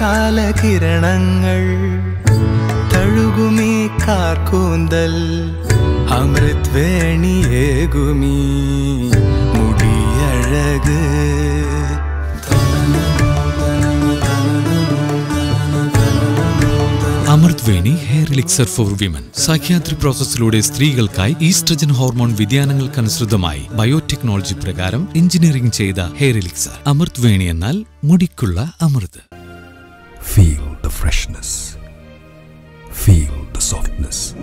കാലകിരണങ്ങൾ തഴുകുമേ കാർക്കൂന്തൽ അമൃത് വേണിയേകുമീ മുടിയഴക് Amrutveni hair elixir for women Sahyadri പ്രോസസ്സിലൂടെ സ്ത്രീകൾക്കായി ഈസ്ട്രജൻ ഹോർമോൺ വ്യതിയാനങ്ങൾക്കനുസൃതമായി ബയോടെക്നോളജി പ്രകാരം എഞ്ചിനീയറിംഗ് ചെയ്ത ഹെയർ ലിക്സർ അമൃത് വേണി എന്നാൽ മുടിക്കുള്ള അമൃത് Feel the freshness. Feel the softness.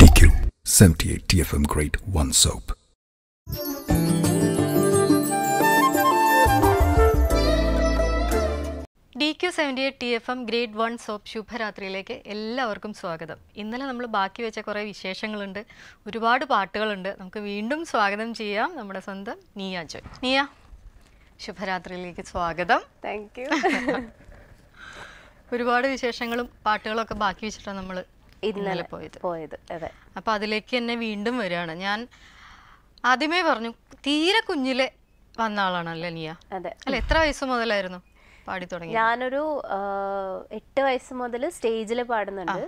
DQ 78 TFM Grade 1 soap. D Q seventy eight T F M grade one soap ശുഭരാത്രിയിലേക്ക് എല്ലാവർക്കും സ്വാഗതം ഇന്നലെ നമ്മൾ ബാക്കി വെച്ച കുറേ വിശേഷങ്ങളുണ്ട് ഒരുപാട് പാട്ടുകളുണ്ട് നമുക്ക് വീണ്ടും സ്വാഗതം ചെയ്യാം നമ്മുടെ സ്വന്തം നിയ ജോയ് നിയ ശുഭരാത്രിയിലേക്ക് സ്വാഗതം താങ്ക് യു ഒരുപാട് വിശേഷങ്ങളും പാട്ടുകളൊക്കെ ബാക്കി വെച്ചിട്ടാണ് നമ്മൾ ഇന്നലെ പോയത് പോയത് അതെ അപ്പൊ അതിലേക്ക് തന്നെ വീണ്ടും വരികയാണ് ഞാൻ ആദ്യമേ പറഞ്ഞു തീരെ കുഞ്ഞിലെ വന്ന ആളാണല്ലോ നിയ അതെ അല്ല എത്ര വയസ്സ് മുതലായിരുന്നു പാടി തുടങ്ങി ഞാനൊരു എട്ട് വയസ്സ് മുതൽ സ്റ്റേജിൽ പാടുന്നുണ്ട്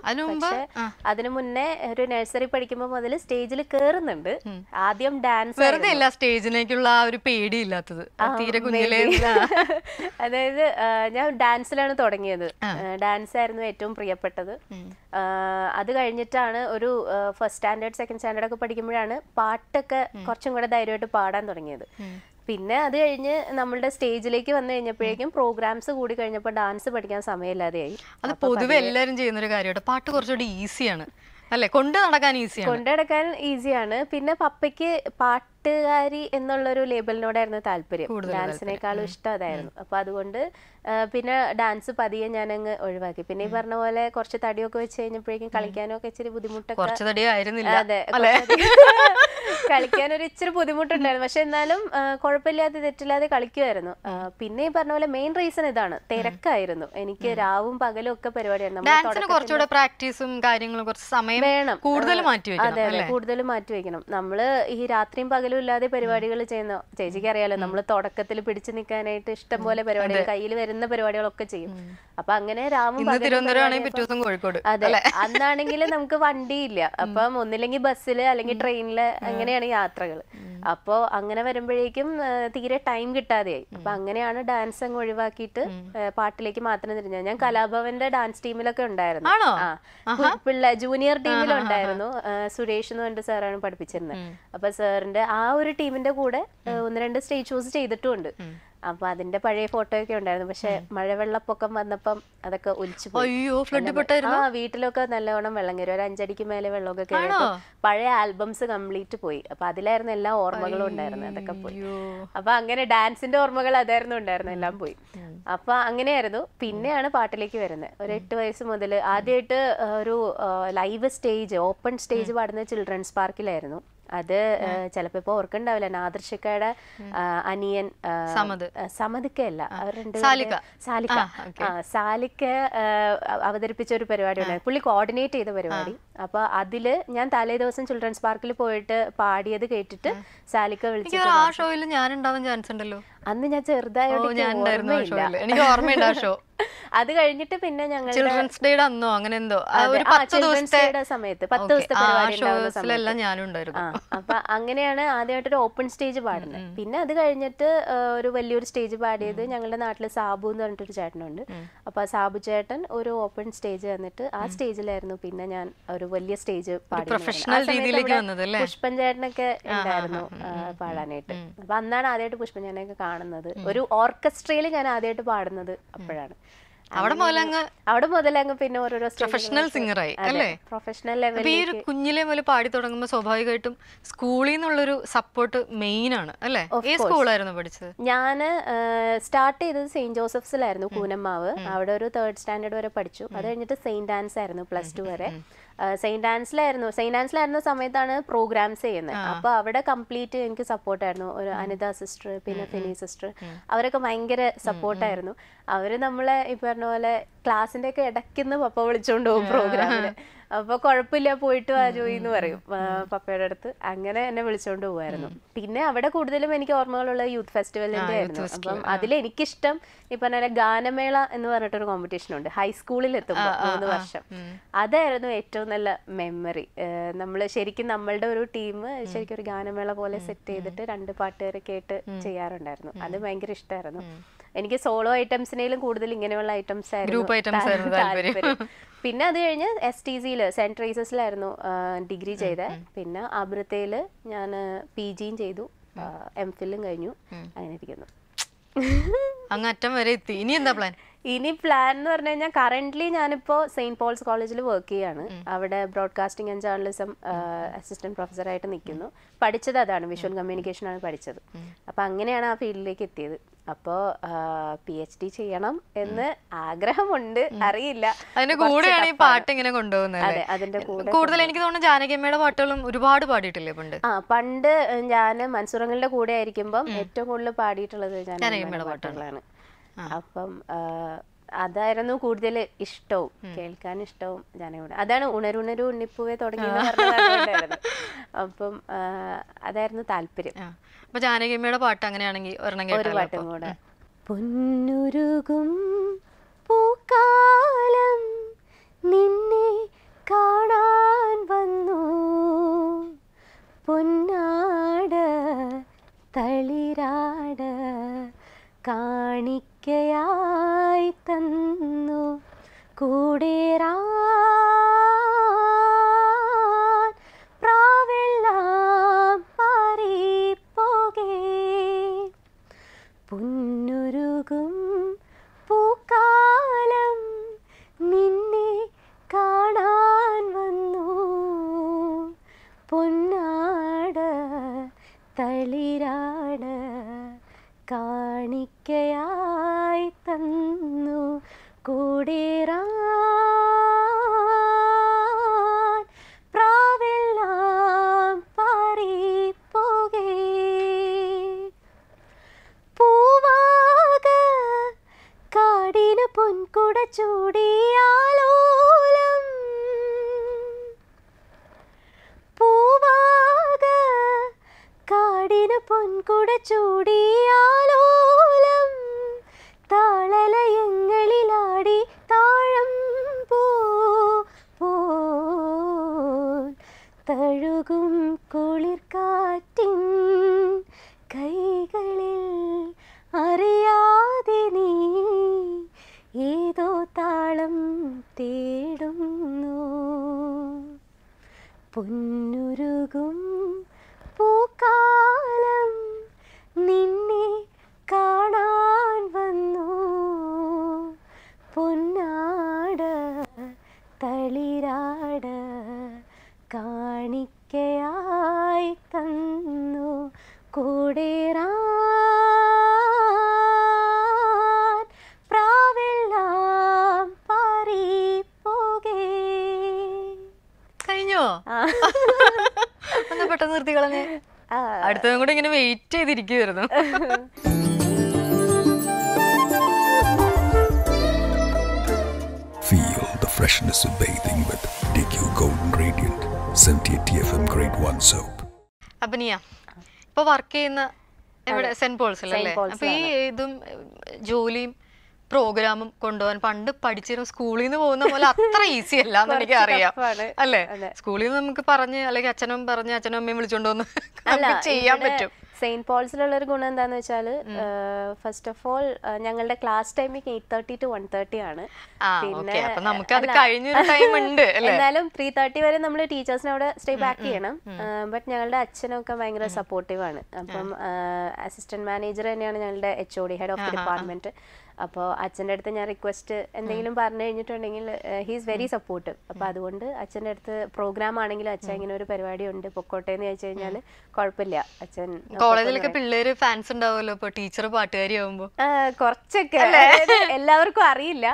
പക്ഷേ അതിനു മുന്നേ ഒരു നഴ്സറി പഠിക്കുമ്പോൾ മുതൽ സ്റ്റേജിൽ കേറുന്നുണ്ട് ആദ്യം ഡാൻസ് സ്റ്റേജിലേക്കുള്ള ഒരു പേടിയില്ലാത്തത് തീരെ കുഞ്ഞിലെ അതായത് ഞാൻ ഡാൻസിലാണ് തുടങ്ങിയത് ഡാൻസ് ആയിരുന്നു ഏറ്റവും പ്രിയപ്പെട്ടത് അത് കഴിഞ്ഞിട്ടാണ് ഒരു ഫസ്റ്റ് സ്റ്റാൻഡേർഡ് സെക്കൻഡ് സ്റ്റാൻഡേർഡ് ഒക്കെ പഠിക്കുമ്പോഴാണ് പാട്ടൊക്കെ കുറച്ചും കൂടെ ധൈര്യമായിട്ട് പാടാൻ തുടങ്ങിയത് പിന്നെ അത് കഴിഞ്ഞ് നമ്മളുടെ സ്റ്റേജിലേക്ക് വന്നു കഴിഞ്ഞപ്പോഴേക്കും പ്രോഗ്രാംസ് കൂടി കഴിഞ്ഞപ്പോൾ ഡാൻസ് പഠിക്കാൻ സമയമില്ലാതെയായി അത് പൊതുവെ എല്ലാവരും ചെയ്യുന്നൊരു കാര്യമാണ് പാട്ട് കുറച്ചുകൂടി ഈസിയാണ് അല്ലേ കൊണ്ട് നടക്കാൻ ഈസിയാണ് കൊണ്ട് നടക്കാൻ ഈസിയാണ് പിന്നെ പപ്പയ്ക്ക് പാട്ട് പാട്ടുകാരി എന്നുള്ളൊരു ലേബലിനോടായിരുന്നു താല്പര്യം ഡാൻസിനേക്കാളും ഇഷ്ടം അതായിരുന്നു അപ്പൊ അതുകൊണ്ട് പിന്നെ ഡാൻസ് പതിയെ ഞാനങ്ങ് ഒഴിവാക്കി പിന്നെ ഈ പറഞ്ഞ പോലെ കുറച്ച് തടിയൊക്കെ വെച്ച് കഴിഞ്ഞപ്പോഴേക്കും കളിക്കാനൊക്കെ ഇച്ചിരി ബുദ്ധിമുട്ടൊക്കെ അതെ കളിക്കാനൊരു ഇച്ചിരി ബുദ്ധിമുട്ടുണ്ടായിരുന്നു പക്ഷെ എന്നാലും കുഴപ്പമില്ലാതെ തെറ്റില്ലാതെ കളിക്കുമായിരുന്നു പിന്നെ ഈ പറഞ്ഞ പോലെ മെയിൻ റീസൺ ഇതാണ് തിരക്കായിരുന്നു എനിക്ക് രാവും പകലും ഒക്കെ പരിപാടിയായിരുന്നു പ്രാക്ടീസും കാര്യങ്ങളും കുറച്ച് സമയം വേണം കൂടുതൽ മാറ്റി അതെ കൂടുതൽ മാറ്റി വെക്കണം നമ്മള് ഈ രാത്രിയും പകലും കാലും ഇല്ലാതെ പരിപാടികൾ ചെയ്യുന്ന ചേച്ചിക്ക് അറിയാലോ നമ്മൾ തുടക്കത്തിൽ പിടിച്ചു നിൽക്കാനായിട്ട് ഇഷ്ടം പോലെ പരിപാടികൾ കയ്യിൽ വരുന്ന പരിപാടികളൊക്കെ ചെയ്യും അപ്പൊ അങ്ങനെ രാമൻ അതെ അന്നാണെങ്കിൽ നമുക്ക് വണ്ടിയില്ല അപ്പം ഒന്നില്ലെങ്കിൽ ബസ്സില് അല്ലെങ്കിൽ ട്രെയിനില് അങ്ങനെയാണ് യാത്രകൾ അപ്പോൾ അങ്ങനെ വരുമ്പോഴേക്കും തീരെ ടൈം കിട്ടാതെയായി അപ്പൊ അങ്ങനെയാണ് ഡാൻസ് അങ്ങ് ഒഴിവാക്കിയിട്ട് പാട്ടിലേക്ക് മാത്രം തിരിഞ്ഞത് ഞാൻ കലാഭവന്റെ ഡാൻസ് ടീമിലൊക്കെ ഉണ്ടായിരുന്നു ആ പിള്ളേർ ജൂനിയർ ടീമിലുണ്ടായിരുന്നു സുരേഷ് എന്ന് പറഞ്ഞിട്ട് സാറാണ് പഠിപ്പിച്ചിരുന്നത് അപ്പൊ സാറിന്റെ ആ ആ ഒരു ടീമിന്റെ കൂടെ ഒന്ന് രണ്ട് സ്റ്റേജ് ഷോസ് ചെയ്തിട്ടുമുണ്ട് അപ്പൊ അതിന്റെ പഴയ ഫോട്ടോ ഒക്കെ ഉണ്ടായിരുന്നു പക്ഷെ മഴവെള്ളപ്പൊക്കം വന്നപ്പം അതൊക്കെ ഒലിച്ചു അയ്യോ ഫ്ലഡ് ആ വീട്ടിലൊക്കെ നല്ലവണ്ണം വെള്ളം കയറി ഒരു അഞ്ചടിക്ക് മേലെ വെള്ളമൊക്കെ കയറി പഴയ ആൽബംസ് കംപ്ലീറ്റ് പോയി അപ്പൊ അതിലായിരുന്നു എല്ലാ ഓർമ്മകളും ഉണ്ടായിരുന്നു അതൊക്കെ പോയി അപ്പൊ അങ്ങനെ ഡാൻസിന്റെ ഓർമ്മകൾ അതായിരുന്നു ഉണ്ടായിരുന്നു എല്ലാം പോയി അപ്പൊ അങ്ങനെയായിരുന്നു പിന്നെയാണ് പാട്ടിലേക്ക് വരുന്നത് ഒരു എട്ട് വയസ്സ് മുതൽ ആദ്യമായിട്ട് ഒരു ലൈവ് സ്റ്റേജ് ഓപ്പൺ സ്റ്റേജ് പാടുന്ന ചിൽഡ്രൻസ് പാർക്കിലായിരുന്നു അത് ചിലപ്പോ ഇപ്പൊ ഓർക്കുണ്ടാവില്ല നാദർഷിക്കയുടെ അനിയൻ സമതിക്കയല്ല അവർ സാലിക്ക അവതരിപ്പിച്ച ഒരു പരിപാടി ഉണ്ടായിരുന്നു പുള്ളി കോർഡിനേറ്റ് ചെയ്ത പരിപാടി അപ്പോൾ അതിൽ ഞാൻ തലേ ദിവസം ചിൽഡ്രൻസ് പാർക്കിൽ പോയിട്ട് പാടിയത് കേട്ടിട്ട് സാലിക്ക വിളിച്ചു ആ ഞാൻ ഉണ്ടാവാൻ ചാൻസ് ഉണ്ടല്ലോ അന്ന് ഞാൻ ചെറുതായിട്ട് എനിക്ക് ഓർമ്മയുണ്ട് ആ ഷോ അത് കഴിഞ്ഞിട്ട് പിന്നെ ഞങ്ങൾ ചിൽഡ്രൻസ് ഡേയുടെ അന്നോ അങ്ങനെ എന്തോ ഒരു സമയത്ത് പത്ത് ദിവസത്തെ അപ്പൊ അങ്ങനെയാണ് ഒരു ഓപ്പൺ സ്റ്റേജ് പാടുന്നത് പിന്നെ അത് കഴിഞ്ഞിട്ട് ഒരു വലിയൊരു സ്റ്റേജ് പാടിയത് ഞങ്ങളുടെ നാട്ടിൽ സാബു എന്ന് പറഞ്ഞിട്ടൊരു ചേട്ടനുണ്ട് അപ്പൊ സാബു ചേട്ടൻ ഒരു ഓപ്പൺ സ്റ്റേജ് തന്നിട്ട് ആ സ്റ്റേജിലായിരുന്നു പിന്നെ ഞാൻ ഒരു ഒരു വലിയ സ്റ്റേജ് പാടി പുഷ്പൻ ചേട്ടനൊക്കെ ഉണ്ടായിരുന്നു പാടാനായിട്ട് അപ്പൊ അന്നാണ് ആദ്യമായിട്ട് പുഷ്പൻ കാണുന്നത് ഒരു ഓർക്കസ്ട്രയിൽ ഞാൻ ആദ്യമായിട്ട് പാടുന്നത് അപ്പോഴാണ് അവിടെ മുതലങ്ങ് അവിടെ മുതലങ്ങ് പിന്നെ ഓരോരോ പ്രൊഫഷണൽ സിംഗറായി അല്ലേ പ്രൊഫഷണൽ ലെവലിൽ ഈ ഒരു കുഞ്ഞിലെ മുതൽ പാടി തുടങ്ങുമ്പോൾ സ്വാഭാവികമായിട്ടും സ്കൂളിൽ നിന്നുള്ളൊരു സപ്പോർട്ട് മെയിൻ ആണ് അല്ലേ ഏത് സ്കൂളായിരുന്നു പഠിച്ചത് ഞാൻ സ്റ്റാർട്ട് ചെയ്തത് സെയിന്റ് ജോസഫ്സിലായിരുന്നു കൂനമ്മാവ് അവിടെ ഒരു തേർഡ് സ്റ്റാൻഡേർഡ് വരെ പഠിച്ചു അത് കഴിഞ്ഞിട്ട് സെയിന്റ് ആൻസ് ആയിരുന്നു പ്ലസ് ടു വരെ സെയിന്റ് ആൻസിലായിരുന്നു സെയിന്റ് ആൻസിലായിരുന്ന സമയത്താണ് പ്രോഗ്രാംസ് ചെയ്യുന്നത് അപ്പൊ അവിടെ കംപ്ലീറ്റ് എനിക്ക് സപ്പോർട്ടായിരുന്നു ഒരു അനിത സിസ്റ്റർ പിന്നെ ഫിനി സിസ്റ്റർ അവരൊക്കെ ഭയങ്കര സപ്പോർട്ടായിരുന്നു അവര് നമ്മളെ ഈ പറഞ്ഞ പോലെ ക്ലാസ്സിന്റെ ഒക്കെ ഇടയ്ക്കുന്ന് പപ്പ വിളിച്ചോണ്ട് പോകും പ്രോഗ്രാമില് അപ്പൊ കുഴപ്പമില്ല പോയിട്ട് വാ ജോയി എന്ന് പറയും പപ്പയുടെ അടുത്ത് അങ്ങനെ എന്നെ വിളിച്ചോണ്ട് പോവായിരുന്നു പിന്നെ അവിടെ കൂടുതലും എനിക്ക് ഓർമ്മകളുള്ള യൂത്ത് ഫെസ്റ്റിവലിന്റെ ആയിരുന്നു അപ്പം അതിൽ എനിക്കിഷ്ടം ഇപ്പൊ ഗാനമേള എന്ന് പറഞ്ഞിട്ടൊരു കോമ്പറ്റീഷൻ ഉണ്ട് ഹൈസ്കൂളിൽ എത്തുമ്പോൾ മൂന്ന് വർഷം അതായിരുന്നു ഏറ്റവും നല്ല മെമ്മറി നമ്മൾ ശരിക്കും നമ്മളുടെ ഒരു ടീം ശരിക്കും ഒരു ഗാനമേള പോലെ സെറ്റ് ചെയ്തിട്ട് രണ്ട് പാട്ടുകാരെ കേട്ട് ചെയ്യാറുണ്ടായിരുന്നു അത് ഭയങ്കര ഇഷ്ടമായിരുന്നു എനിക്ക് സോളോ ഐറ്റംസിനേലും കൂടുതൽ ഇങ്ങനെയുള്ള ഐറ്റംസ് ആയിരുന്നു പിന്നെ അത് കഴിഞ്ഞ് എസ് ടി സിയിൽ സെന്റ് ട്രേസസിലായിരുന്നു ഡിഗ്രി ചെയ്തത് പിന്നെ അമൃതയിൽ ഞാൻ പി ജിയും ചെയ്തു എം ഫില്ലും കഴിഞ്ഞു അങ്ങനെ ഇരിക്കുന്നു അങ്ങറ്റം വരെ എത്തി ഇനി എന്താ പ്ലാൻ ഇനി പ്ലാൻ എന്ന് പറഞ്ഞു കഴിഞ്ഞാൽ കറന്റ്ലി ഞാനിപ്പോ സെയിന്റ് പോൾസ് കോളേജിൽ വർക്ക് ചെയ്യാണ് അവിടെ ബ്രോഡ്കാസ്റ്റിംഗ് ആൻഡ് ജേർണലിസം അസിസ്റ്റന്റ് പ്രൊഫസറായിട്ട് നിൽക്കുന്നു പഠിച്ചത് അതാണ് വിഷ്വൽ കമ്മ്യൂണിക്കേഷൻ ആണ് പഠിച്ചത് അപ്പൊ അങ്ങനെയാണ് ആ ഫീൽഡിലേക്ക് എത്തിയത് അപ്പോ പി എച്ച് ഡി ചെയ്യണം എന്ന് ആഗ്രഹമുണ്ട് അറിയില്ല അതിന്റെ കൂടെയാണ് ഈ പാട്ട് ഇങ്ങനെ കൊണ്ടുപോകുന്നത് അതെ അതിന്റെ കൂടെ കൂടുതൽ എനിക്ക് തോന്നുന്നു ജാനകിയമ്മയുടെ പാട്ടുകളും ഒരുപാട് പാടിയിട്ടില്ലേ പണ്ട് ആ പണ്ട് ഞാൻ മൻസൂറങ്ങളുടെ കൂടെ ആയിരിക്കുമ്പം ഏറ്റവും കൂടുതൽ പാടിയിട്ടുള്ളത് ജാനകിയമ്മയുടെ പാട്ടുകളാണ് അപ്പം അതായിരുന്നു കൂടുതൽ ഇഷ്ടവും കേൾക്കാൻ ഇഷ്ടവും ജനങ്ങളുടെ അതാണ് ഉണരുണരു ഉണ്ണിപ്പൂവേ തുടങ്ങി അപ്പം അതായിരുന്നു താല്പര്യം അപ്പൊ ജാനകിയമ്മയുടെ പാട്ട് അങ്ങനെയാണെങ്കിൽ ഒരു പാട്ടും കൂടെ പൊന്നുരുകും छोड़े പൊന്നുരുകും അടുത്തതും കൂടെ ഇങ്ങനെ വെയിറ്റ് ചെയ്തിരിക്കുവായിരുന്നു freshness of bathing with DQ Golden Radiant 78 TFM Grade 1 soap. അഭിനിയ ഇപ്പോ വർക്ക് ചെയ്യുന്ന എവിടെ സെന്റ് പോൾസിൽ അല്ലേ അപ്പോൾ ഈ ഇതും ജോലിയും പ്രോഗ്രാമും കൊണ്ടുപോകാൻ പണ്ട് പഠിച്ചിരുന്ന സ്കൂളിൽ നിന്ന് പോകുന്ന പോലെ അത്ര ഈസി അല്ല എന്ന് എനിക്ക് അറിയാം അല്ലേ സ്കൂളിൽ നിന്ന് നമുക്ക് പറഞ്ഞ് അല്ലെങ്കിൽ അച്ഛനും പറഞ്ഞ് അച്ഛനും അമ്മയും വിളിച്ചോണ്ടോന്ന് ചെയ്യാൻ പറ്റും സെയിന്റ് പോൾസിലുള്ള ഒരു ഗുണം എന്താന്ന് വെച്ചാൽ ഫസ്റ്റ് ഓഫ് ഓൾ ഞങ്ങളുടെ class timing eight thirty to one thirty ആണ് പിന്നെ എന്നാലും ത്രീ തേർട്ടി വരെ നമ്മൾ ടീച്ചേഴ്സിനെ അവിടെ സ്റ്റേ ബാക്ക് ചെയ്യണം ബട്ട് ഞങ്ങളുടെ അച്ഛനൊക്കെ ഭയങ്കര സപ്പോർട്ടീവ് ആണ് അപ്പം അസിസ്റ്റന്റ് മാനേജർ തന്നെയാണ് ഞങ്ങളുടെ H O D head of department അപ്പോൾ അച്ഛൻ്റെ അടുത്ത് ഞാൻ റിക്വസ്റ്റ് എന്തെങ്കിലും പറഞ്ഞു കഴിഞ്ഞിട്ടുണ്ടെങ്കിൽ ഹീസ് വെരി സപ്പോർട്ടീവ് അപ്പോൾ അതുകൊണ്ട് അച്ഛൻ്റെ അടുത്ത് പ്രോഗ്രാം ആണെങ്കിലും അച്ഛൻ ഇങ്ങനെ ഒരു പരിപാടി ഉണ്ട് പൊക്കോട്ടെ എന്ന് ചോദിച്ചു കഴിഞ്ഞാൽ കുഴപ്പമില്ല അച്ഛൻ കോളേജിലൊക്കെ പിള്ളേര് ഫാൻസ് ഉണ്ടാവുമല്ലോ ഇപ്പോൾ ടീച്ചർ പാട്ടുകാരി ആവുമ്പോൾ കുറച്ചൊക്കെ എല്ലാവർക്കും അറിയില്ല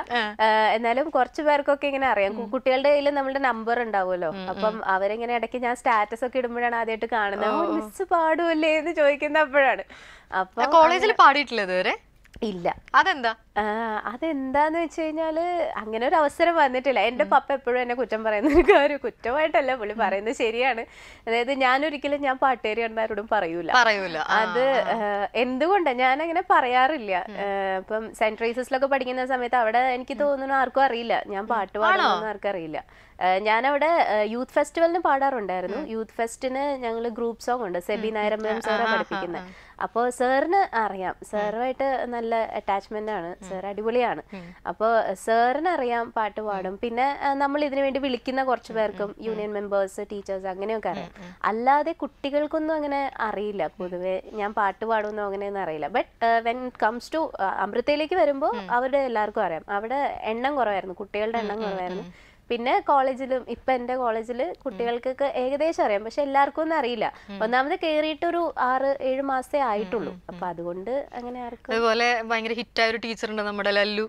എന്നാലും കുറച്ച് പേർക്കൊക്കെ ഇങ്ങനെ അറിയാം കുട്ടികളുടെ കയ്യിൽ നമ്മുടെ നമ്പർ ഉണ്ടാവുമല്ലോ അപ്പം അവരിങ്ങനെ ഇടയ്ക്ക് ഞാൻ സ്റ്റാറ്റസ് ഒക്കെ ഇടുമ്പോഴാണ് ആദ്യമായിട്ട് കാണുന്നത് മിസ് പാടുമല്ലേ എന്ന് ചോദിക്കുന്ന അപ്പോഴാണ് അപ്പൊ കോളേജിൽ പാടിയിട്ടില്ല ഇതുവരെ ഇല്ല അതെന്താ അതെന്താന്ന് വെച്ച് കഴിഞ്ഞാല് അങ്ങനെ ഒരു അവസരം വന്നിട്ടില്ല എൻ്റെ പപ്പ എപ്പോഴും എന്നെ കുറ്റം പറയുന്ന ഒരു കുറ്റമായിട്ടല്ല പുള്ളി പറയുന്നത് ശരിയാണ് അതായത് ഞാൻ ഒരിക്കലും ഞാൻ പാട്ടുകാരി കണ്ടാരോടും പറയൂല പറയൂല അത് എന്തുകൊണ്ട് ഞാൻ അങ്ങനെ പറയാറില്ല ഇപ്പം സെൻട്രൈസസിലൊക്കെ പഠിക്കുന്ന സമയത്ത് അവിടെ എനിക്ക് തോന്നുന്നു ആർക്കും അറിയില്ല ഞാൻ പാട്ട് പാടുന്നു ആർക്കും അറിയില്ല ഞാനവിടെ യൂത്ത് ഫെസ്റ്റിവലിന് പാടാറുണ്ടായിരുന്നു യൂത്ത് ഫെസ്റ്റിന് ഞങ്ങൾ ഗ്രൂപ്പ് സോങ് ഉണ്ട് സെബി നായരമ്മ സാറാ പഠിപ്പിക്കുന്നത് അപ്പോൾ സാറിന് അറിയാം സാറുമായിട്ട് നല്ല അറ്റാച്ച്മെന്റ് ആണ് സാർ അടിപൊളിയാണ് അപ്പോൾ സാറിന് അറിയാം പാട്ട് പാടും പിന്നെ നമ്മൾ ഇതിനു വേണ്ടി വിളിക്കുന്ന കുറച്ച് പേർക്കും യൂണിയൻ മെമ്പേഴ്സ് ടീച്ചേഴ്സ് അങ്ങനെയൊക്കെ അറിയാം അല്ലാതെ കുട്ടികൾക്കൊന്നും അങ്ങനെ അറിയില്ല പൊതുവെ ഞാൻ പാട്ട് പാടുമെന്നോ അങ്ങനെയൊന്നും അറിയില്ല ബട്ട് വെൻ കംസ് ടു അമൃതയിലേക്ക് വരുമ്പോൾ അവരുടെ എല്ലാവർക്കും അറിയാം അവിടെ എണ്ണം കുറവായിരുന്നു കുട്ടികളുടെ എണ്ണം കുറവായിരുന്നു പിന്നെ കോളേജിലും ഇപ്പൊ എന്റെ കോളേജിൽ കുട്ടികൾക്കൊക്കെ ഏകദേശം അറിയാം പക്ഷെ എല്ലാവർക്കും ഒന്നും അറിയില്ല ഒന്നാമത് ഒരു ആറ് ഏഴ് മാസേ ആയിട്ടുള്ളൂ അപ്പൊ അതുകൊണ്ട് അങ്ങനെ ആർക്കും അതുപോലെ ഭയങ്കര ആയ ഒരു ഉണ്ട് നമ്മുടെ ലല്ലു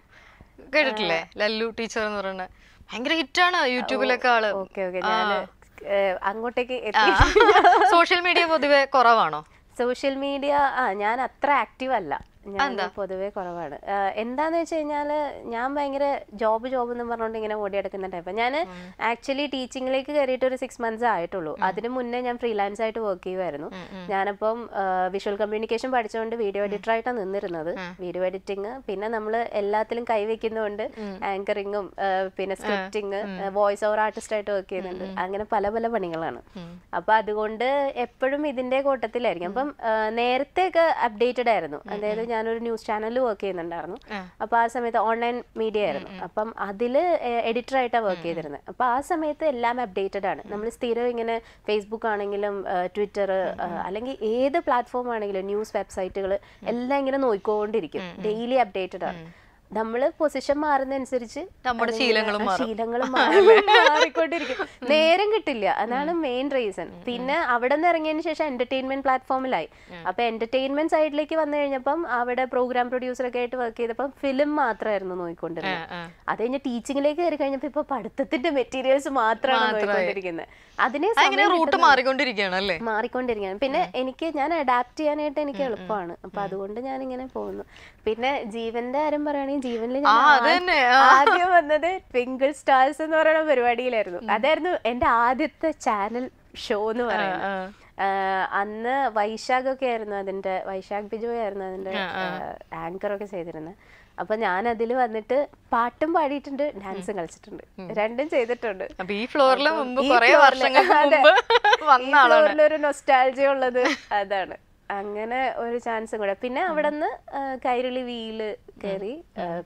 കേട്ടിട്ടില്ലേ ലല്ലു ടീച്ചർ എന്ന് പറയുന്നത് ഭയങ്കര ഹിറ്റാണ് യൂട്യൂബിലൊക്കെ ആള് ഓക്കെ ഓക്കെ ഞാൻ അങ്ങോട്ടേക്ക് സോഷ്യൽ മീഡിയ പൊതുവെ കുറവാണോ സോഷ്യൽ മീഡിയ ആ ഞാൻ അത്ര ആക്റ്റീവ് അല്ല ഞാൻ പൊതുവേ കുറവാണ് എന്താന്ന് വെച്ച് കഴിഞ്ഞാല് ഞാൻ ഭയങ്കര ജോബ് ജോബ് എന്ന് പറഞ്ഞോണ്ട് ഇങ്ങനെ ഓടിയെടുക്കുന്ന ടൈപ്പ് ഞാൻ ആക്ച്വലി ടീച്ചിങ്ങിലേക്ക് കയറിയിട്ട് ഒരു സിക്സ് മന്ത്സ് ആയിട്ടുള്ളൂ അതിന് മുന്നേ ഞാൻ ഫ്രീലാൻസ് ആയിട്ട് വർക്ക് ചെയ്യുമായിരുന്നു ഞാനിപ്പം വിഷ്വൽ കമ്മ്യൂണിക്കേഷൻ പഠിച്ചുകൊണ്ട് വീഡിയോ എഡിറ്റർ ആയിട്ടാണ് നിന്നിരുന്നത് വീഡിയോ എഡിറ്റിംഗ് പിന്നെ നമ്മൾ എല്ലാത്തിലും കൈവയ്ക്കുന്നതുകൊണ്ട് ആങ്കറിങ്ങും പിന്നെ സ്ക്രിപ്റ്റിങ് വോയിസ് ഓവർ ആർട്ടിസ്റ്റ് ആയിട്ട് വർക്ക് ചെയ്യുന്നുണ്ട് അങ്ങനെ പല പല പണികളാണ് അപ്പൊ അതുകൊണ്ട് എപ്പോഴും ഇതിന്റെ കൂട്ടത്തിലായിരിക്കും അപ്പം നേരത്തെ ഒക്കെ അപ്ഡേറ്റഡ് ആയിരുന്നു അതായത് ഞാനൊരു ന്യൂസ് ചാനലിൽ വർക്ക് ചെയ്യുന്നുണ്ടായിരുന്നു അപ്പോൾ ആ സമയത്ത് ഓൺലൈൻ മീഡിയ ആയിരുന്നു അപ്പം അതിൽ ആയിട്ടാണ് വർക്ക് ചെയ്തിരുന്നത് അപ്പോൾ ആ സമയത്ത് എല്ലാം അപ്ഡേറ്റഡ് ആണ് നമ്മൾ സ്ഥിരം ഇങ്ങനെ ഫേസ്ബുക്ക് ആണെങ്കിലും ട്വിറ്റർ അല്ലെങ്കിൽ ഏത് പ്ലാറ്റ്ഫോം ആണെങ്കിലും ന്യൂസ് വെബ്സൈറ്റുകൾ എല്ലാം ഇങ്ങനെ നോക്കിക്കൊണ്ടിരിക്കും ഡെയിലി അപ്ഡേറ്റഡ് ആണ് നമ്മൾ പൊസിഷൻ മാറുന്നതനുസരിച്ച് നമ്മുടെ ശീലങ്ങളും ശീലങ്ങളും മാറിക്കൊണ്ടിരിക്കും നേരം കിട്ടില്ല അതാണ് മെയിൻ റീസൺ പിന്നെ അവിടെ നിന്ന് ഇറങ്ങിയതിന് ശേഷം എന്റർടൈൻമെന്റ് പ്ലാറ്റ്ഫോമിലായി അപ്പൊ എന്റർടൈൻമെന്റ് സൈഡിലേക്ക് വന്നു കഴിഞ്ഞപ്പം അവിടെ പ്രോഗ്രാം പ്രൊഡ്യൂസറൊക്കെ ആയിട്ട് വർക്ക് ചെയ്തപ്പോൾ ഫിലിം മാത്രമായിരുന്നു നോക്കിക്കൊണ്ടിരുന്നത് അത് കഴിഞ്ഞ ടീച്ചിങ്ങിലേക്ക് കയറി കഴിഞ്ഞപ്പോൾ ഇപ്പൊ പഠിത്തത്തിന്റെ മെറ്റീരിയൽസ് മാത്രമാണ് നോക്കിക്കൊണ്ടിരിക്കുന്നത് അതിനെ റൂട്ട് മാറിക്കൊണ്ടിരിക്കുകയാണ് അല്ലേ മാറിക്കൊണ്ടിരിക്കുകയാണ് പിന്നെ എനിക്ക് ഞാൻ അഡാപ്റ്റ് ചെയ്യാനായിട്ട് എനിക്ക് എളുപ്പമാണ് അപ്പൊ അതുകൊണ്ട് ഞാൻ ഇങ്ങനെ പോകുന്നു പിന്നെ ജീവന്റെ കാര്യം പറയുകയാണെങ്കിൽ ജീവനിൽ ആദ്യം വന്നത് ട്വിങ്കിൾ സ്റ്റാർസ് എന്ന് പറയുന്ന പരിപാടിയിലായിരുന്നു അതായിരുന്നു എന്റെ ആദ്യത്തെ ചാനൽ ഷോ എന്ന് പറയുന്നത് അന്ന് വൈശാഖ് ഒക്കെ ആയിരുന്നു അതിന്റെ വൈശാഖ് ബിജോ ആയിരുന്നു അതിന്റെ ആങ്കർ ഒക്കെ ചെയ്തിരുന്നത് അപ്പൊ ഞാൻ അതിൽ വന്നിട്ട് പാട്ടും പാടിയിട്ടുണ്ട് ഡാൻസും കളിച്ചിട്ടുണ്ട് രണ്ടും ചെയ്തിട്ടുണ്ട് ഈ ഫ്ലോറിൽ ഒരു നൊസ്റ്റാൾജിയ ഉള്ളത് അതാണ് അങ്ങനെ ഒരു ചാൻസും കൂടെ പിന്നെ അവിടെ നിന്ന് കൈരളി വീല് കയറി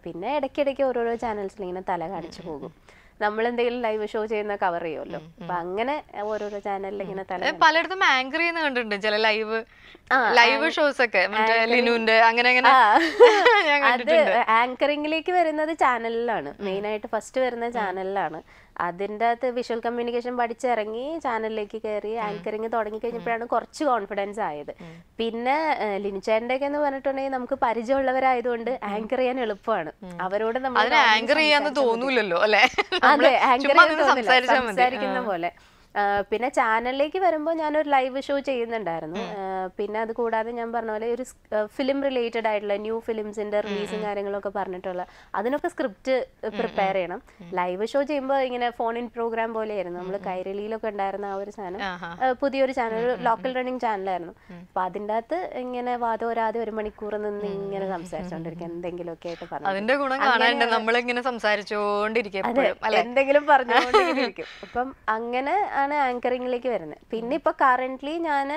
പിന്നെ ഇടയ്ക്കിടയ്ക്ക് ഓരോരോ ചാനൽസിൽ ഇങ്ങനെ തല കാണിച്ചു പോകും നമ്മൾ എന്തെങ്കിലും ലൈവ് ഷോ ചെയ്യുന്ന കവർ ചെയ്യുമല്ലോ അപ്പൊ അങ്ങനെ ഓരോരോ ചാനലിൽ ഇങ്ങനെ തല പലയിടത്തും ആങ്കർ ചെയ്യുന്ന കണ്ടിട്ടുണ്ട് ചില ലൈവ് ലൈവ് ഷോസ് ഒക്കെ ലിനുവിന്റെ അങ്ങനെ അങ്ങനെ അത് ആങ്കറിംഗിലേക്ക് വരുന്നത് ചാനലിലാണ് മെയിൻ ആയിട്ട് ഫസ്റ്റ് വരുന്ന ചാനലിലാണ് അതിൻ്റെ അകത്ത് വിഷ്വൽ കമ്മ്യൂണിക്കേഷൻ പഠിച്ചിറങ്ങി ചാനലിലേക്ക് കയറി ആങ്കറിങ് തുടങ്ങി കഴിഞ്ഞപ്പോഴാണ് കുറച്ച് കോൺഫിഡൻസ് ആയത് പിന്നെ ലിനിച്ചാൻ്റെ ഒക്കെ എന്ന് പറഞ്ഞിട്ടുണ്ടെങ്കിൽ നമുക്ക് പരിചയമുള്ളവരായതുകൊണ്ട് ആങ്കർ ചെയ്യാൻ എളുപ്പമാണ് അവരോട് നമ്മൾ ആങ്കർ ചെയ്യാന്ന് തോന്നൂലല്ലോ അല്ലെ അതെ ആങ്കർ സംസാരിക്കുന്ന പോലെ പിന്നെ ചാനലിലേക്ക് വരുമ്പോൾ ഞാനൊരു ലൈവ് ഷോ ചെയ്യുന്നുണ്ടായിരുന്നു പിന്നെ അത് കൂടാതെ ഞാൻ പറഞ്ഞ പോലെ ഒരു ഫിലിം റിലേറ്റഡ് ആയിട്ടുള്ള ന്യൂ ഫിലിംസിന്റെ റിലീസും കാര്യങ്ങളൊക്കെ പറഞ്ഞിട്ടുള്ള അതിനൊക്കെ സ്ക്രിപ്റ്റ് പ്രിപ്പയർ ചെയ്യണം ലൈവ് ഷോ ചെയ്യുമ്പോൾ ഇങ്ങനെ ഫോൺ ഇൻ പ്രോഗ്രാം പോലെയായിരുന്നു നമ്മൾ കൈരളിയിലൊക്കെ ഉണ്ടായിരുന്ന ആ ഒരു സാധനം പുതിയൊരു ചാനൽ ലോക്കൽ റണ്ണിങ് ചാനലായിരുന്നു അപ്പൊ അതിൻ്റെ അകത്ത് ഇങ്ങനെ വാദോരാതെ ഒരു മണിക്കൂർ നിന്ന് ഇങ്ങനെ സംസാരിച്ചോണ്ടിരിക്കും എന്തെങ്കിലുമൊക്കെ ആയിട്ട് പറഞ്ഞു അതിന്റെ ഗുണം കാണാണ്ട് നമ്മളിങ്ങനെ സംസാരിച്ചോണ്ടിരിക്കും എന്തെങ്കിലും പറഞ്ഞുകൊണ്ടിരിക്കും അപ്പം അങ്ങനെ പിന്നീടാണ് ആങ്കറിങ്ങിലേക്ക് വരുന്നത് പിന്നെ ഇപ്പൊ കറന്റ്ലി ഞാൻ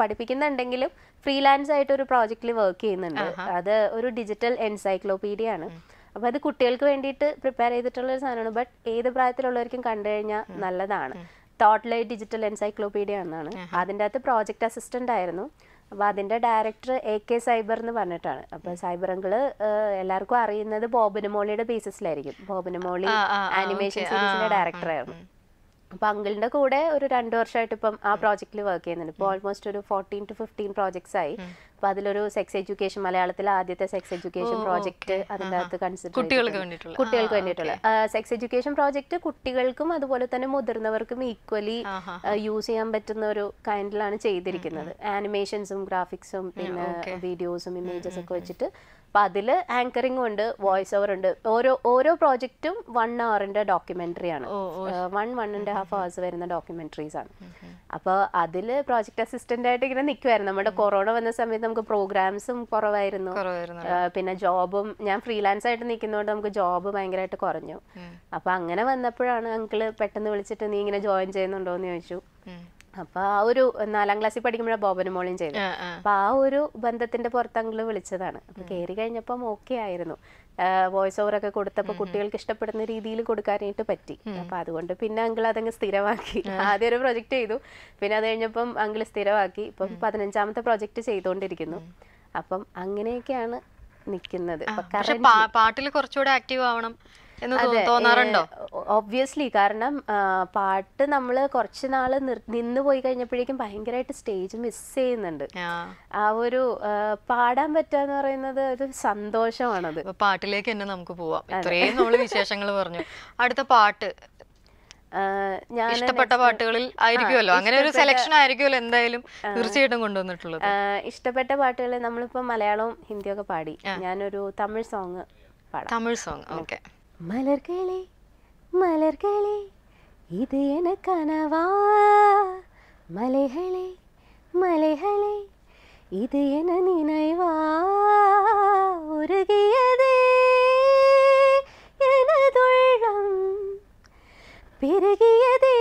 പഠിപ്പിക്കുന്നുണ്ടെങ്കിലും ഫ്രീലാൻസ് ആയിട്ട് ഒരു പ്രോജക്റ്റിൽ വർക്ക് ചെയ്യുന്നുണ്ട് അത് ഒരു ഡിജിറ്റൽ എൻസൈക്ലോപീഡിയ ആണ് അപ്പോൾ അത് കുട്ടികൾക്ക് വേണ്ടിയിട്ട് പ്രിപ്പയർ ചെയ്തിട്ടുള്ള ഒരു സാധനമാണ് ബട്ട് ഏത് പ്രായത്തിലുള്ളവർക്കും കണ്ടു കഴിഞ്ഞാൽ നല്ലതാണ് തോട്ട്ലൈ ഡിജിറ്റൽ എൻസൈക്ലോപീഡിയ എന്നാണ് അതിൻ്റെ അകത്ത് പ്രോജക്റ്റ് അസിസ്റ്റന്റ് ആയിരുന്നു അപ്പോൾ അതിന്റെ ഡയറക്ടർ എ കെ സൈബർ എന്ന് പറഞ്ഞിട്ടാണ് അപ്പോൾ സൈബർ അങ്കിള് എല്ലാവർക്കും അറിയുന്നത് ബോബനമോളിയുടെ ബേസിസിലായിരിക്കും ബോബനമോളി ആനിമേഷൻ സീരീസിന്റെ ആയിരുന്നു അപ്പോൾ അങ്കിളിൻ്റെ കൂടെ ഒരു രണ്ട് വർഷമായിട്ട് ഇപ്പം ആ പ്രോജക്റ്റിൽ വർക്ക് ചെയ്യുന്നുണ്ട് ഇപ്പോൾ ഓൾമോസ്റ്റ് ഒരു ഫോർട്ടീൻ ടു ഫിഫ്റ്റീൻ പ്രോജക്ട്സ് ആയി അപ്പോൾ അതിലൊരു സെക്സ് എഡ്യൂക്കേഷൻ മലയാളത്തിലെ ആദ്യത്തെ സെക്സ് എഡ്യൂക്കേഷൻ പ്രോജക്റ്റ് അതിൻ്റെ അകത്ത് കൺസിഡർ കുട്ടികൾക്ക് വേണ്ടിയിട്ടുള്ള സെക്സ് എഡ്യൂക്കേഷൻ പ്രോജക്റ്റ് കുട്ടികൾക്കും അതുപോലെ തന്നെ മുതിർന്നവർക്കും ഈക്വലി യൂസ് ചെയ്യാൻ പറ്റുന്ന ഒരു കൈൻഡിലാണ് ചെയ്തിരിക്കുന്നത് ആനിമേഷൻസും ഗ്രാഫിക്സും പിന്നെ വീഡിയോസും ഇമേജസ് ഒക്കെ വെച്ചിട്ട് അപ്പോൾ അതിൽ ആങ്കറിംഗും ഉണ്ട് വോയിസ് ഓവർ ഉണ്ട് ഓരോ ഓരോ പ്രോജക്റ്റും വൺ അവറിൻ്റെ ആണ് one one and half hours വരുന്ന ഡോക്യുമെൻ്ററീസ് ആണ് അപ്പോൾ അതിൽ പ്രോജക്റ്റ് അസിസ്റ്റൻ്റ് ആയിട്ട് ഇങ്ങനെ നിൽക്കുമായിരുന്നു നമ്മുടെ കൊറോണ വന്ന സമയത്ത് നമുക്ക് പ്രോഗ്രാംസും കുറവായിരുന്നു പിന്നെ ജോബും ഞാൻ ഫ്രീലാൻസ് ആയിട്ട് നിൽക്കുന്നതുകൊണ്ട് നമുക്ക് ജോബ് ഭയങ്കരമായിട്ട് കുറഞ്ഞു അപ്പോൾ അങ്ങനെ വന്നപ്പോഴാണ് അങ്കിള് പെട്ടെന്ന് വിളിച്ചിട്ട് നീ ഇങ്ങനെ ജോയിൻ ചെയ്യുന്നുണ്ടോ എന്ന് ചോദിച്ചു അപ്പൊ ആ ഒരു നാലാം ക്ലാസ്സിൽ പഠിക്കുമ്പോഴാണ് ബോബനും മോളിയും ചെയ്തത് അപ്പൊ ആ ഒരു ബന്ധത്തിന്റെ പുറത്തങ്കിള് വിളിച്ചതാണ് അപ്പൊ കയറി കഴിഞ്ഞപ്പം ഓക്കെ ആയിരുന്നു വോയിസ് ഓവർ ഒക്കെ കൊടുത്തപ്പോൾ കുട്ടികൾക്ക് ഇഷ്ടപ്പെടുന്ന രീതിയിൽ കൊടുക്കാനായിട്ട് പറ്റി അപ്പൊ അതുകൊണ്ട് പിന്നെ അങ്കിൾ അതങ്ങ് സ്ഥിരമാക്കി ആദ്യം ഒരു പ്രൊജക്ട് ചെയ്തു പിന്നെ അത് കഴിഞ്ഞപ്പം അങ്കിൾ സ്ഥിരമാക്കി ഇപ്പം പതിനഞ്ചാമത്തെ പ്രൊജക്ട് ചെയ്തുകൊണ്ടിരിക്കുന്നു അപ്പം അങ്ങനെയൊക്കെയാണ് നിൽക്കുന്നത് പാട്ടിൽ കുറച്ചുകൂടെ ആക്റ്റീവ് ആവണം തോന്നാറുണ്ടോ ഒബ്വിയസ്ലി കാരണം പാട്ട് നമ്മൾ കുറച്ച് നാള് നിന്ന് പോയി കഴിഞ്ഞപ്പോഴേക്കും ഭയങ്കരമായിട്ട് സ്റ്റേജ് മിസ് ചെയ്യുന്നുണ്ട് ആ ഒരു പാടാൻ പറ്റുക എന്ന് പറയുന്നത് ഒരു സന്തോഷമാണത് പാട്ടിലേക്ക് തന്നെ നമുക്ക് പോവാം ഇത്രയും നമ്മൾ വിശേഷങ്ങൾ പറഞ്ഞു അടുത്ത പാട്ട് ഞാൻ ഇഷ്ടപ്പെട്ട പാട്ടുകളിൽ ആയിരിക്കുമല്ലോ അങ്ങനെ ഒരു സെലക്ഷൻ ആയിരിക്കുമല്ലോ എന്തായാലും തീർച്ചയായിട്ടും കൊണ്ടുവന്നിട്ടുള്ളത് ഇഷ്ടപ്പെട്ട പാട്ടുകൾ നമ്മളിപ്പോ മലയാളവും ഹിന്ദിയൊക്കെ പാടി ഞാനൊരു Tamil song Tamil song okay மலர்களே மலர்களே இது என கனவா மலைகளே மலைகளே இது என நினைவா உருகியதே எனதுள்ளம் பெருகியதே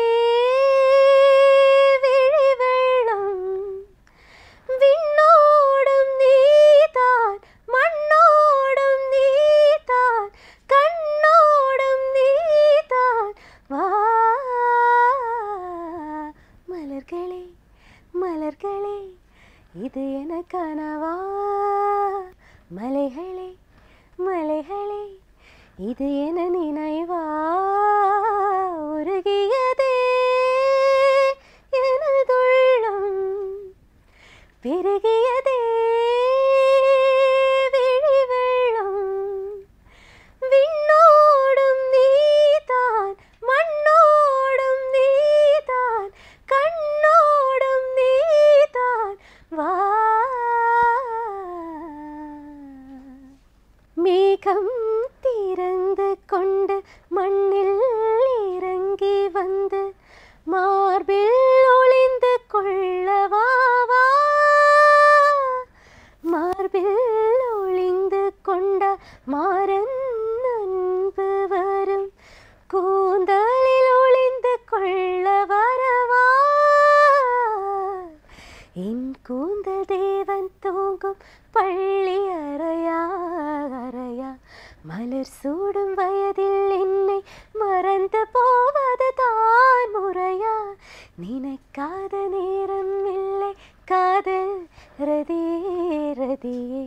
பேரதியே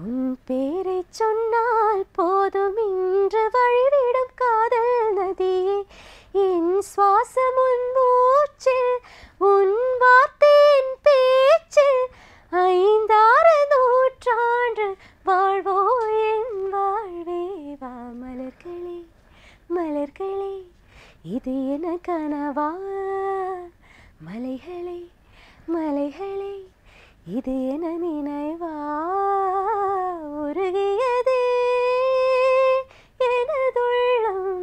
உன் பேரை சொன்னால் போதும் இன்று வழிவிடும் காதல் நதியே என் சுவாசம் உன் மூச்சு உன் வார்த்தையின் பேச்சு ஐந்தாறு நூற்றாண்டு வாழ்வோ என் வாழ்வே வா மலர்களே மலர்களே இது என கனவா மலைகளே மலைகளே இது என நினைவா உருகியதே எனதுள்ளம்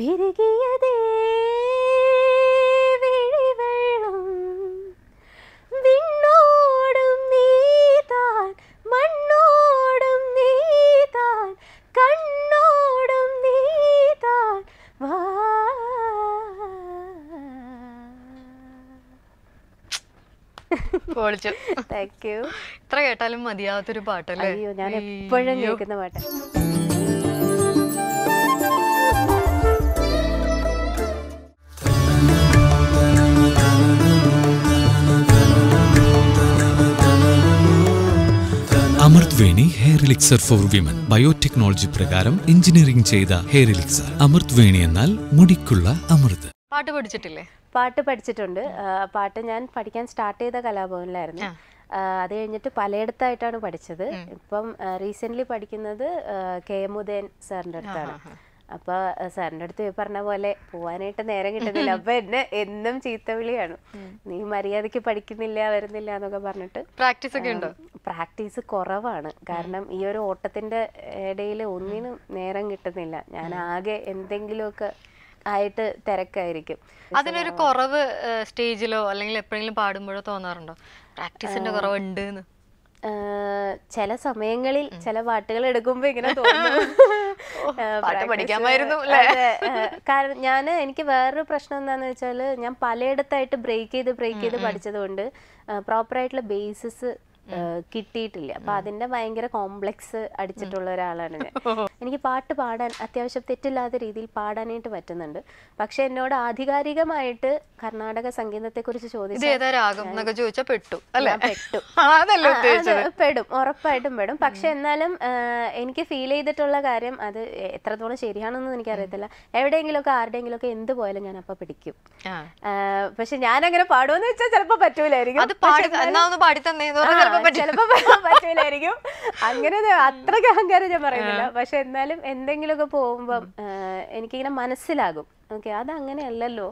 பெருகியதே പൊളിച്ചു താങ്ക് യു ഇത്ര കേട്ടാലും മതിയാവാത്തൊരു പാട്ടല്ലേ അയ്യോ ഞാൻ എപ്പോഴും കേൾക്കുന്ന പാട്ട് Amrutveni hair elixir for women biotechnology പ്രകാരം എഞ്ചിനീയറിംഗ് ചെയ്ത ഹെയർ എലിക്സർ അമൃത്വേണി എന്നാൽ മുടിക്കുള്ള അമൃത് പാട്ട് പഠിച്ചിട്ടില്ലേ പാട്ട് പഠിച്ചിട്ടുണ്ട് പാട്ട് ഞാൻ പഠിക്കാൻ സ്റ്റാർട്ട് ചെയ്ത കലാഭവനിലായിരുന്നു അത് കഴിഞ്ഞിട്ട് പലയിടത്തായിട്ടാണ് പഠിച്ചത് ഇപ്പം റീസെന്റ് പഠിക്കുന്നത് കെ എം ഉദയൻ സാറിൻ്റെ അടുത്താണ് അപ്പൊ സാറിൻ്റെ അടുത്ത് പറഞ്ഞ പോലെ പോവാനായിട്ട് നേരം കിട്ടുന്നില്ല അപ്പൊ എന്നെ എന്നും ചീത്ത വിളിയാണ് നീ മര്യാദക്ക് പഠിക്കുന്നില്ല വരുന്നില്ല എന്നൊക്കെ പറഞ്ഞിട്ട് പ്രാക്ടീസ് ഒക്കെ ഉണ്ടോ പ്രാക്ടീസ് കുറവാണ് കാരണം ഈ ഒരു ഓട്ടത്തിന്റെ ഇടയിൽ ഒന്നിനും നേരം കിട്ടുന്നില്ല ഞാൻ ആകെ എന്തെങ്കിലുമൊക്കെ ആയിട്ട് തിരക്കായിരിക്കും അതിനൊരു കുറവ് സ്റ്റേജിലോ അല്ലെങ്കിൽ എപ്പോഴെങ്കിലും പാടുമ്പോഴോ തോന്നാറുണ്ടോ പ്രാക്ടീസിന്റെ കുറവുണ്ട് ചില സമയങ്ങളിൽ ചില പാട്ടുകൾ എടുക്കുമ്പോ ഇങ്ങനെ തോന്നുന്നു കാരണം ഞാൻ എനിക്ക് വേറൊരു പ്രശ്നം എന്താന്ന് വെച്ചാല് ഞാൻ പലയിടത്തായിട്ട് ബ്രേക്ക് ചെയ്ത് ബ്രേക്ക് ചെയ്ത് പഠിച്ചതുകൊണ്ട് പ്രോപ്പറായിട്ടുള്ള ബേസിസ് കിട്ടിയിട്ടില്ല അപ്പൊ അതിന്റെ ഭയങ്കര കോംപ്ലക്സ് അടിച്ചിട്ടുള്ള ഒരാളാണ് ഞാൻ എനിക്ക് പാട്ട് പാടാൻ അത്യാവശ്യം തെറ്റില്ലാത്ത രീതിയിൽ പാടാനായിട്ട് പറ്റുന്നുണ്ട് പക്ഷെ എന്നോട് ആധികാരികമായിട്ട് കർണാടക സംഗീതത്തെ കുറിച്ച് ചോദിച്ചു പെട്ടു പെടും ഉറപ്പായിട്ടും പെടും പക്ഷെ എന്നാലും എനിക്ക് ഫീൽ ചെയ്തിട്ടുള്ള കാര്യം അത് എത്രത്തോളം ശരിയാണെന്നൊന്നും എനിക്കറിയത്തില്ല എവിടെയെങ്കിലും ഒക്കെ ആരുടെയെങ്കിലും ഒക്കെ എന്ത് പോയാലും ഞാൻ അപ്പൊ പിടിക്കും പക്ഷെ ഞാൻ അങ്ങനെ പാടുമെന്ന് വെച്ചാൽ ചിലപ്പോ പറ്റൂലായിരിക്കും പറ്റൂലായിരിക്കും അങ്ങനെ അത്രയ്ക്ക് അഹങ്കാരം ഞാൻ പറയുന്നില്ല പക്ഷെ എന്നാലും എന്തെങ്കിലുമൊക്കെ പോകുമ്പം എനിക്കിങ്ങനെ മനസ്സിലാകും ഓക്കെ അതങ്ങനെയല്ലല്ലോ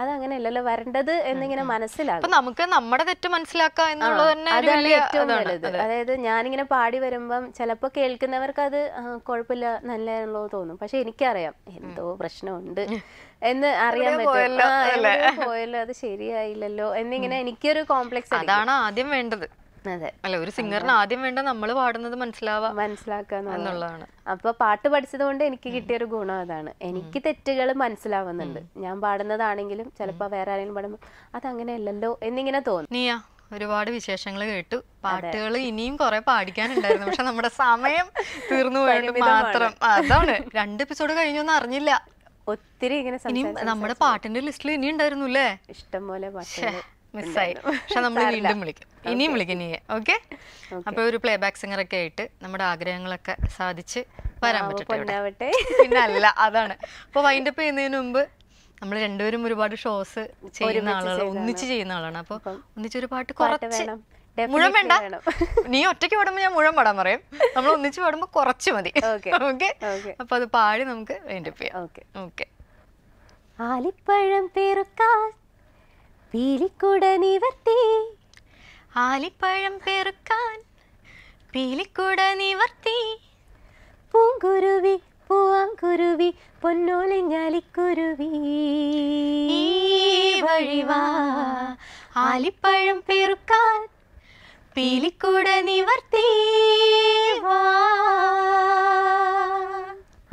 അതങ്ങനെയല്ലല്ലോ വരേണ്ടത് എന്നിങ്ങനെ മനസ്സിലാകും നമുക്ക് നമ്മുടെ തെറ്റ് മനസ്സിലാക്കുക എന്നുള്ളത് തന്നെ ഏറ്റവും നല്ലത് അതായത് ഞാനിങ്ങനെ പാടി വരുമ്പം ചിലപ്പോൾ കേൾക്കുന്നവർക്ക് അത് കുഴപ്പമില്ല നല്ലതാണല്ലോ തോന്നും പക്ഷെ എനിക്കറിയാം എന്തോ പ്രശ്നമുണ്ട് എന്ന് അറിയാൻ പറ്റും പോയല്ലോ അത് ശരിയായില്ലല്ലോ എന്നിങ്ങനെ എനിക്കൊരു കോംപ്ലക്സ് അതാണ് ആദ്യം വേണ്ടത് അല്ല ഒരു സിംഗറിന് ആദ്യം വേണ്ട നമ്മൾ പാടുന്നത് മനസ്സിലാവാ മനസ്സിലാക്കാന്നുള്ളതാണ് അപ്പൊ പാട്ട് പഠിച്ചത് കൊണ്ട് എനിക്ക് കിട്ടിയൊരു ഗുണം അതാണ് എനിക്ക് തെറ്റുകൾ മനസ്സിലാവുന്നുണ്ട് ഞാൻ പാടുന്നതാണെങ്കിലും ചിലപ്പോ വേറെ ആരെങ്കിലും അത് അതങ്ങനെയല്ലല്ലോ എന്നിങ്ങനെ തോന്നും ഒരുപാട് വിശേഷങ്ങൾ കേട്ടു പാട്ടുകൾ ഇനിയും കുറെ പാടിക്കാനുണ്ടായിരുന്നു പക്ഷെ നമ്മുടെ സമയം തീർന്നു പോയിട്ട് മാത്രം അതാണ് രണ്ട് എപ്പിസോഡ് കഴിഞ്ഞൊന്നും അറിഞ്ഞില്ല ഒത്തിരി ഇങ്ങനെ നമ്മുടെ പാട്ടിന്റെ ലിസ്റ്റിൽ ഇനി ഉണ്ടായിരുന്നു അല്ലേ ഇഷ്ടംപോലെ പാട്ടുകൾ മിസ്സായി പക്ഷെ നമ്മൾ വീണ്ടും വിളിക്കും ഇനിയും വിളിക്കും നീയെ ഓക്കെ അപ്പൊ ഒരു പ്ലേ ബാക്ക് സിംഗർ ഒക്കെ ആയിട്ട് നമ്മുടെ ആഗ്രഹങ്ങളൊക്കെ സാധിച്ച് വരാൻ പറ്റട്ടെ പിന്നെ അല്ല അതാണ് അപ്പൊ വൈൻഡപ്പ് ചെയ്യുന്നതിന് മുമ്പ് നമ്മൾ രണ്ടുപേരും ഒരുപാട് ഷോസ് ചെയ്യുന്ന ആളാണ് ഒന്നിച്ച് ചെയ്യുന്ന ആളാണ് അപ്പൊ ഒരു പാട്ട് കുറച്ച് മുഴം വേണ്ട നീ ഒറ്റയ്ക്ക് പാടുമ്പോൾ ഞാൻ മുഴം പാടാൻ പറയും നമ്മൾ ഒന്നിച്ച് പാടുമ്പോൾ കുറച്ച് മതി ഓക്കെ അപ്പൊ അത് പാടി നമുക്ക് ചെയ്യാം ഓക്കെ ആലിപ്പഴം പെറുക്കാൻ പീലിക്കുട നിവർത്തി ആലിപ്പഴം പെറുക്കാൻ പീലിക്കുട നിവർത്തി പൂങ്കുരുവി പൂവാങ്കുരുവി പൊന്നോലിങ്ങാലിക്കുരുവി വഴിവാ ആലിപ്പഴം പെറുക്കാൻ പീലിക്കുട നിവർത്തി വാ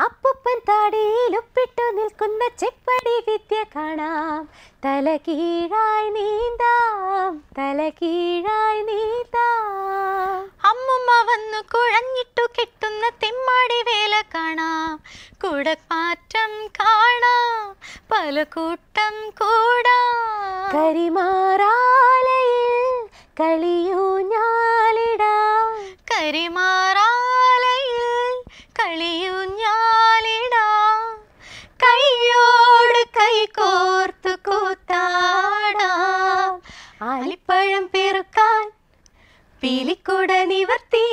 അപ്പൂപ്പൻ താടിയിലൊപ്പിട്ടു നിൽക്കുന്ന ചെപ്പടി വിദ്യ കാണാം തല കീഴായി നീന്താം തല കീഴായി നീന്താം അമ്മമ്മ വന്നു കുഴഞ്ഞിട്ടു കിട്ടുന്ന തെമ്മാടി വേല കാണാം കുടപ്പാറ്റം കാണാം പല കൂട്ടം കൂടാ കരിമാറാലയിൽ കളിയൂ ഞാലിടാം കരിമാറാലയിൽ കളിയൂ കൈ കോർത്തു കൂത്താടാം ആലിപ്പഴം പെറുക്കാൻ പീലിക്കൂട നിവർത്തി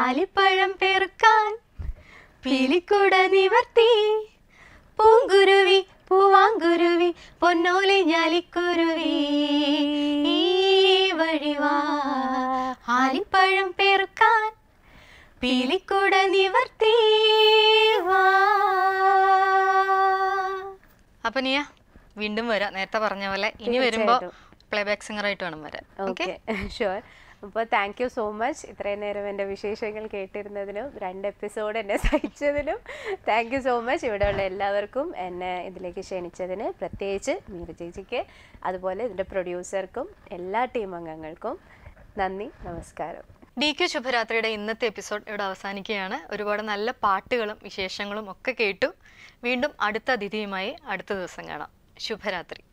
ആലിപ്പഴം പെറുക്കാൻ പീലിക്കൂട നിവർത്തി പൂങ്കുരുവി പൂവാങ്കുരുവി പൊന്നോലെ ഞാലിക്കുരുവി ഈ വഴിവാ ആലിപ്പഴം പെറുക്കാൻ പീലിക്കൂട നിവർത്തി അപ്പൊ നീയ വീണ്ടും വരാം നേരത്തെ പറഞ്ഞ പോലെ ഇനി വരുമ്പോ പ്ലേബാക്ക് സിംഗർ ആയിട്ട് വേണം വരാൻ ഓക്കെ ഷുവർ അപ്പോൾ താങ്ക് യു സോ മച്ച് ഇത്രയും നേരം എന്റെ വിശേഷങ്ങൾ കേട്ടിരുന്നതിനും രണ്ട് എപ്പിസോഡ് എന്നെ സഹിച്ചതിനും താങ്ക് യു സോ മച്ച് ഇവിടെ ഉള്ള എല്ലാവർക്കും എന്നെ ഇതിലേക്ക് ക്ഷണിച്ചതിന് പ്രത്യേകിച്ച് മീര ചേച്ചിക്ക് അതുപോലെ ഇതിന്റെ പ്രൊഡ്യൂസർക്കും എല്ലാ ടീം അംഗങ്ങൾക്കും നന്ദി നമസ്കാരം ഡി ക്യു ശുഭരാത്രിയുടെ ഇന്നത്തെ എപ്പിസോഡ് ഇവിടെ അവസാനിക്കുകയാണ് ഒരുപാട് നല്ല പാട്ടുകളും വിശേഷങ്ങളും ഒക്കെ കേട്ടു വീണ്ടും അടുത്ത അതിഥിയുമായി അടുത്ത ദിവസം കാണാം ശുഭരാത്രി